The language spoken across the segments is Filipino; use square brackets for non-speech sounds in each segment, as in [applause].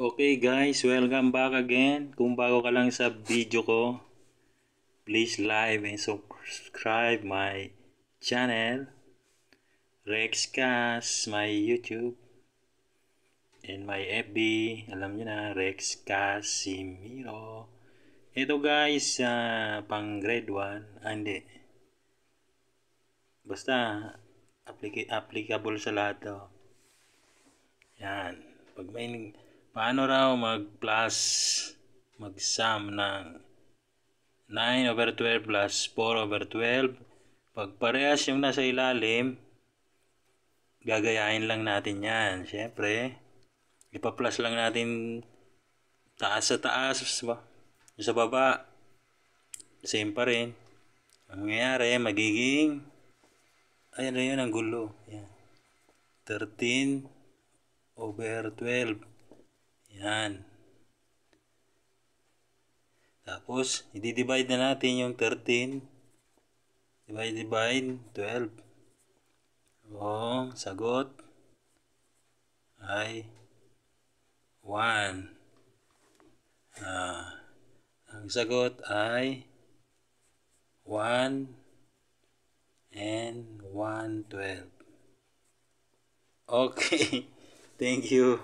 Okay guys, welcome back again. Kung bago ka lang sa video ko, please like and subscribe my channel, Rexcast, my YouTube, and my FB. Alam nyo na, Rexcast Simiro. Ito guys, uh, pang grade 1, ah, hindi. Basta, applica applicable sa lahat to. Yan. Pag may Paano raw mag-plus, mag-sum ng 9 over 12 plus 4 over 12? Pag parehas yung nasa ilalim, gagayain lang natin yan. syempre ipa-plus lang natin taas sa taas, ba? sa baba, same pa rin. Ang mangyayari, magiging, ayan na yun ang gulo. Ayan. 13 over 12 yan. Tapos, i-divide na natin yung 13. Divide, divide, 12. O, sagot ay 1. Ah, ang sagot ay 1 and 112. Okay. [laughs] Thank you.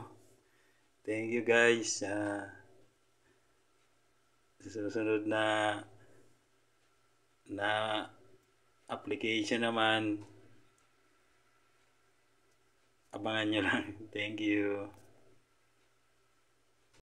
Thank you guys ah, sa uh, susunod na na application naman abangan nyo lang. [laughs] Thank you.